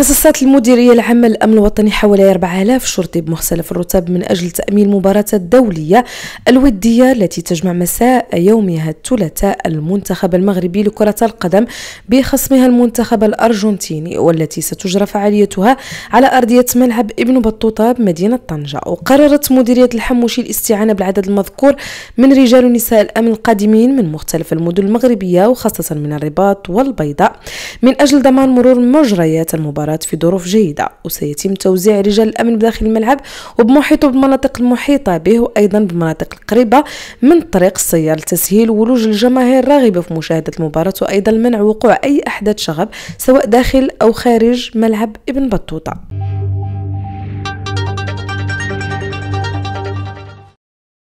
خصصت المديرية العامة للأمن الوطني حوالي 4000 شرطي بمختلف الرتب من أجل تأمين المباراة الدولية الودية التي تجمع مساء يومها الثلاثاء المنتخب المغربي لكرة القدم بخصمها المنتخب الأرجنتيني والتي ستجرى فعاليتها على أرضية ملعب ابن بطوطة بمدينة طنجة وقررت مديرية الحموشي الاستعانة بالعدد المذكور من رجال ونساء الأمن القادمين من مختلف المدن المغربية وخاصة من الرباط والبيضاء من أجل ضمان مرور مجريات المباراة المباراه في ظروف جيدة وسيتم توزيع رجال الأمن بداخل الملعب وبمحيطه بالمناطق المحيطة به وأيضا بالمناطق القريبة من طريق السيار لتسهيل ولوج الجماهير الراغبة في مشاهدة المباراة وأيضا منع وقوع أي أحداث شغب سواء داخل أو خارج ملعب ابن بطوطة